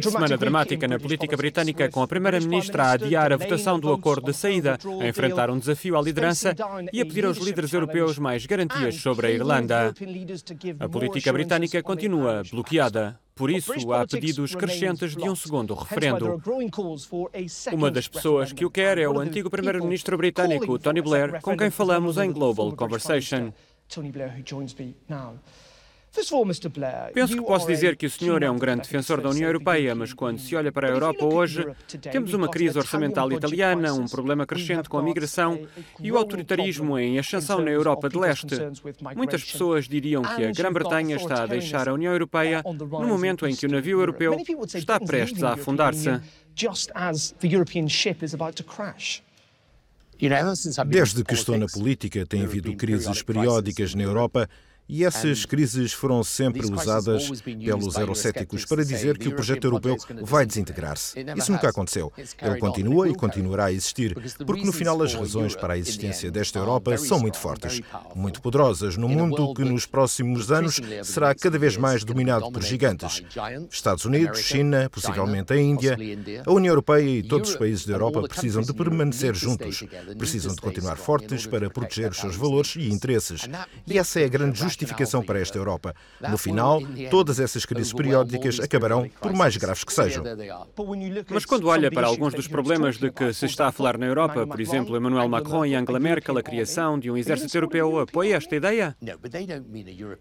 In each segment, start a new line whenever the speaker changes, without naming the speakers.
Semana dramática na política britânica, com a Primeira-Ministra a adiar a votação do acordo de saída, a enfrentar um desafio à liderança e a pedir aos líderes europeus mais garantias sobre a Irlanda. A política britânica continua bloqueada. Por isso, há pedidos crescentes de um segundo referendo. Uma das pessoas que o quer é o antigo primeiro-ministro britânico Tony Blair, com quem falamos em Global Conversation. Tony Blair, who joins me now. Penso que posso dizer que o senhor é um grande defensor da União Europeia, mas quando se olha para a Europa hoje, temos uma crise orçamental italiana, um problema crescente com a migração e o autoritarismo em ascensão na Europa de leste. Muitas pessoas diriam que a Grã-Bretanha está a deixar a União Europeia no momento em que o navio europeu está prestes a afundar-se.
Desde que estou na política, tem havido crises periódicas na Europa e essas crises foram sempre usadas pelos eurocéticos para dizer que o projeto europeu vai desintegrar-se. Isso nunca aconteceu. Ele continua e continuará a existir, porque no final as razões para a existência desta Europa são muito fortes, muito poderosas, num mundo que nos próximos anos será cada vez mais dominado por gigantes. Estados Unidos, China, possivelmente a Índia. A União Europeia e todos os países da Europa precisam de permanecer juntos, precisam de continuar fortes para proteger os seus valores e interesses. E essa é a grande justiça justificação para esta Europa. No final, todas essas crises periódicas acabarão, por mais graves que sejam. Mas quando olha para alguns dos
problemas de que se está a falar na Europa, por exemplo, Emmanuel Macron e Angela Merkel, a criação de um exército europeu, apoia esta ideia?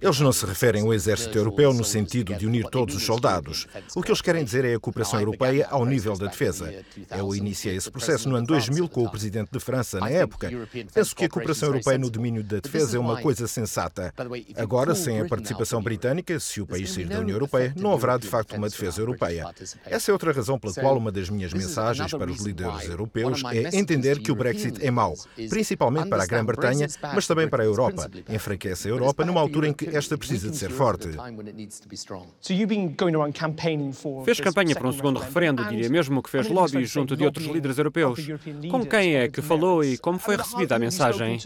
Eles não se referem ao exército europeu no sentido de unir todos os soldados. O que eles querem dizer é a cooperação europeia ao nível da defesa. Eu iniciei esse processo no ano 2000 com o presidente de França na época. Penso que a cooperação europeia no domínio da defesa é uma coisa sensata. Agora, sem a participação britânica, se o país é sair da União Europeia, não haverá de facto uma defesa europeia. É essa é outra razão pela qual uma das minhas mensagens para os líderes europeus é entender que o Brexit é mau, principalmente para a Grã-Bretanha, mas também para a Europa. Enfraquece a Europa numa altura em que esta precisa de ser forte.
Fez campanha para um segundo referendo, diria mesmo que fez lobby junto de outros líderes europeus. Com quem
é que falou e como foi recebida a mensagem?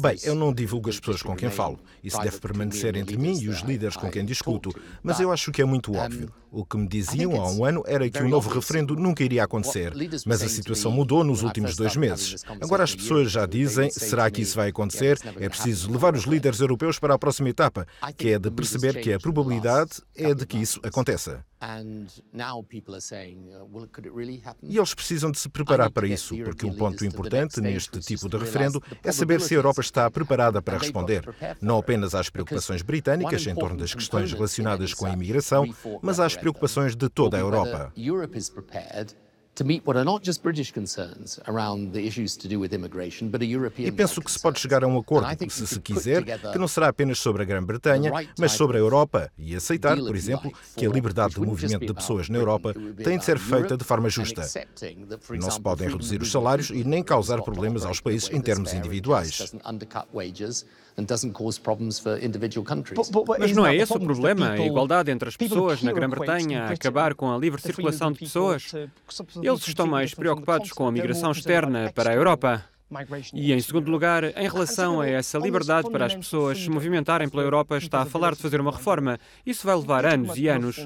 Bem, eu não divulgo as pessoas com quem falo. Isso deve permanecer entre mim e os líderes com quem discuto, mas eu acho que é muito óbvio. O que me diziam há um ano era que um novo referendo nunca iria acontecer, mas a situação mudou nos últimos dois meses. Agora as pessoas já dizem: será que isso vai acontecer? É preciso levar os líderes europeus para a próxima etapa, que é de perceber que a probabilidade é de que isso aconteça. Uh, e eles precisam de se preparar para isso, porque um ponto importante neste tipo de referendo é saber se a Europa está preparada para responder, não apenas às preocupações britânicas em torno das questões relacionadas com a imigração, mas às preocupações de toda a Europa. E penso que se pode chegar a um acordo, se se quiser, que não será apenas sobre a Grã-Bretanha, mas sobre a Europa, e aceitar, por exemplo, que a liberdade de movimento de pessoas na Europa tem de ser feita de forma justa. Não se podem reduzir os salários e nem causar problemas aos países em termos individuais. Mas não é esse o problema? A igualdade entre as pessoas na Grã-Bretanha, acabar
com a livre circulação de pessoas? Eles estão mais preocupados com a migração externa para a Europa. E, em segundo lugar, em relação a essa liberdade para as pessoas se movimentarem pela Europa, está a falar de fazer uma reforma. Isso vai levar anos e anos.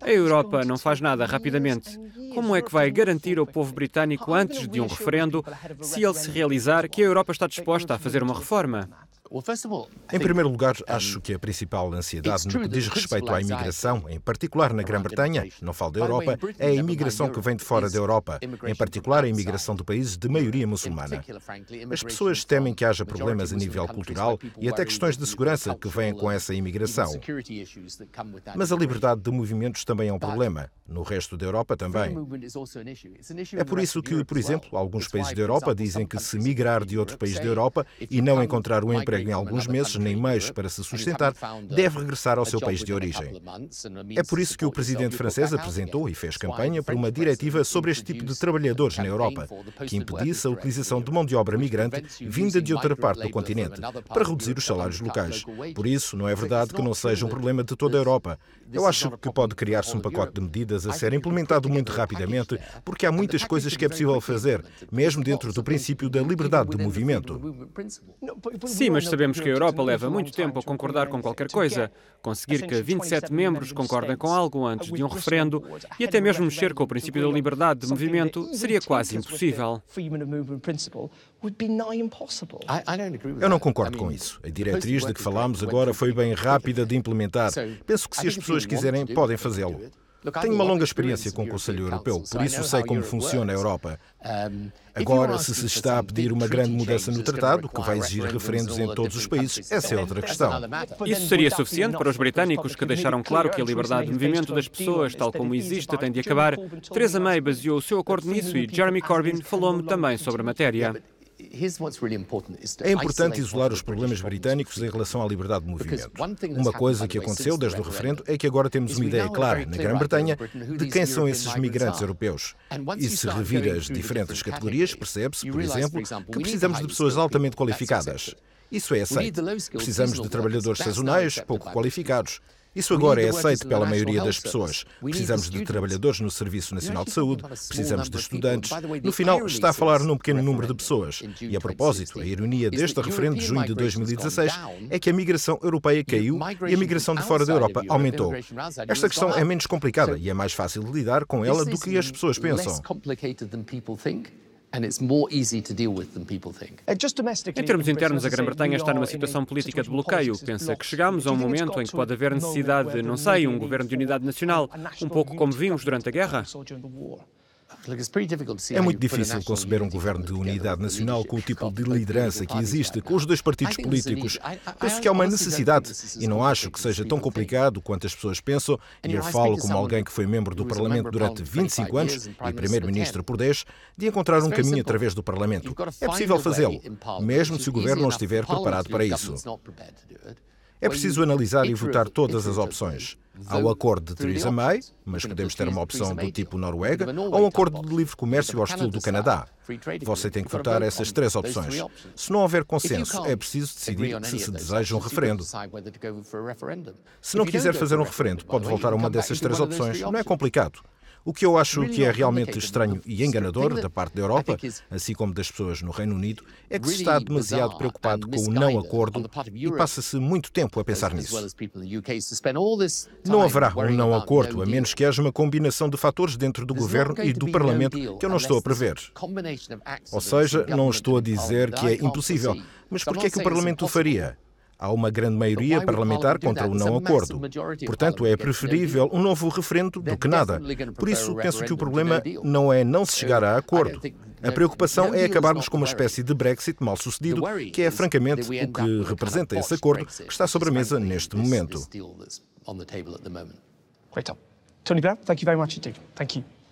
A Europa não faz nada rapidamente. Como é que vai garantir ao povo britânico, antes de um referendo, se ele se realizar, que a Europa está disposta a fazer uma reforma?
Em primeiro lugar, acho que a principal ansiedade no que diz respeito à imigração, em particular na Grã-Bretanha, não falo da Europa, é a imigração que vem de fora da Europa, em particular a imigração de países de maioria muçulmana. As pessoas temem que haja problemas a nível cultural e até questões de segurança que vêm com essa imigração. Mas a liberdade de movimentos também é um problema, no resto da Europa também. É por isso que, por exemplo, alguns países da Europa dizem que se migrar de outro país da Europa e não encontrar um emprego emprego em alguns meses, nem meios para se sustentar, deve regressar ao seu país de origem.
É por isso que o presidente francês apresentou
e fez campanha por uma diretiva sobre este tipo de trabalhadores na Europa, que impedisse a utilização de mão de obra migrante vinda de outra parte do continente, para reduzir os salários locais. Por isso, não é verdade que não seja um problema de toda a Europa. Eu acho que pode criar-se um pacote de medidas a ser implementado muito rapidamente, porque há muitas coisas que é possível fazer, mesmo dentro do princípio da liberdade de movimento. Sim, mas nós
sabemos que a Europa leva muito tempo a concordar com qualquer coisa, conseguir que 27 membros concordem com algo antes de um referendo e até mesmo mexer com o princípio da liberdade de movimento seria quase impossível.
Eu não concordo com isso. A diretriz de que falámos agora foi bem rápida de implementar. Penso que se as pessoas quiserem, podem fazê-lo. Tenho uma longa experiência com o Conselho Europeu, por isso sei como funciona a Europa. Agora, se se está a pedir uma grande mudança no tratado, que vai exigir referendos em todos os países, essa é outra questão.
Isso seria suficiente para os britânicos que deixaram claro que a liberdade de movimento das pessoas, tal como existe, tem de acabar. Theresa May baseou o seu acordo nisso e Jeremy Corbyn falou-me também sobre a matéria.
É importante isolar os problemas britânicos em relação à liberdade de movimento. Uma coisa que aconteceu desde o referendo é que agora temos uma ideia clara na Grã-Bretanha de quem são esses migrantes europeus. E se revir as diferentes categorias, percebe-se, por exemplo, que precisamos de pessoas altamente qualificadas. Isso é assim. Precisamos de trabalhadores sazonais, pouco qualificados. Isso agora é aceito pela maioria das pessoas. Precisamos de trabalhadores no Serviço Nacional de Saúde, precisamos de é estudantes. No final, está a falar num pequeno número de pessoas. E a propósito, a ironia deste referendo de junho de 2016 é que a migração europeia caiu e a migração de fora da Europa aumentou. Esta questão é menos complicada e é mais fácil de lidar com ela do que as pessoas pensam. Em termos internos, a Grã-Bretanha está numa situação política de bloqueio. Pensa que
chegamos a um momento em que pode haver necessidade, não sei, um governo de unidade nacional, um pouco como vimos durante a guerra? É muito difícil
conceber um governo de unidade nacional com o tipo de liderança que existe, com os dois partidos políticos. Penso que é uma necessidade e não acho que seja tão complicado quanto as pessoas pensam. E eu falo como alguém que foi membro do Parlamento durante 25 anos e primeiro-ministro por 10, de encontrar um caminho através do Parlamento. É possível fazê-lo, mesmo se o governo não estiver preparado para isso. É preciso analisar e votar todas as opções. Há o acordo de Theresa May, mas podemos ter uma opção do tipo Noruega, ou um acordo de livre comércio ao estilo do Canadá. Você tem que votar essas três opções. Se não houver consenso, é preciso decidir se se deseja um referendo.
Se não quiser fazer um referendo, pode voltar a uma dessas três opções. Não é
complicado. O que eu acho que é realmente estranho e enganador da parte da Europa, assim como das pessoas no Reino Unido, é que se está demasiado preocupado com o não acordo e passa-se muito tempo a pensar nisso. Não haverá um não acordo, a menos que haja uma combinação de fatores dentro do governo e do Parlamento que eu não estou a prever. Ou seja, não estou a dizer que é impossível, mas por que é que o Parlamento o faria? Há uma grande maioria parlamentar contra o não acordo. Portanto, é preferível um novo referendo do que nada. Por isso, penso que o problema não é não se chegar a acordo. A preocupação é acabarmos com uma espécie de Brexit mal sucedido, que é francamente o que representa esse acordo que está sobre a mesa neste momento. Great, Tony Blair, thank you very much
indeed. Thank you.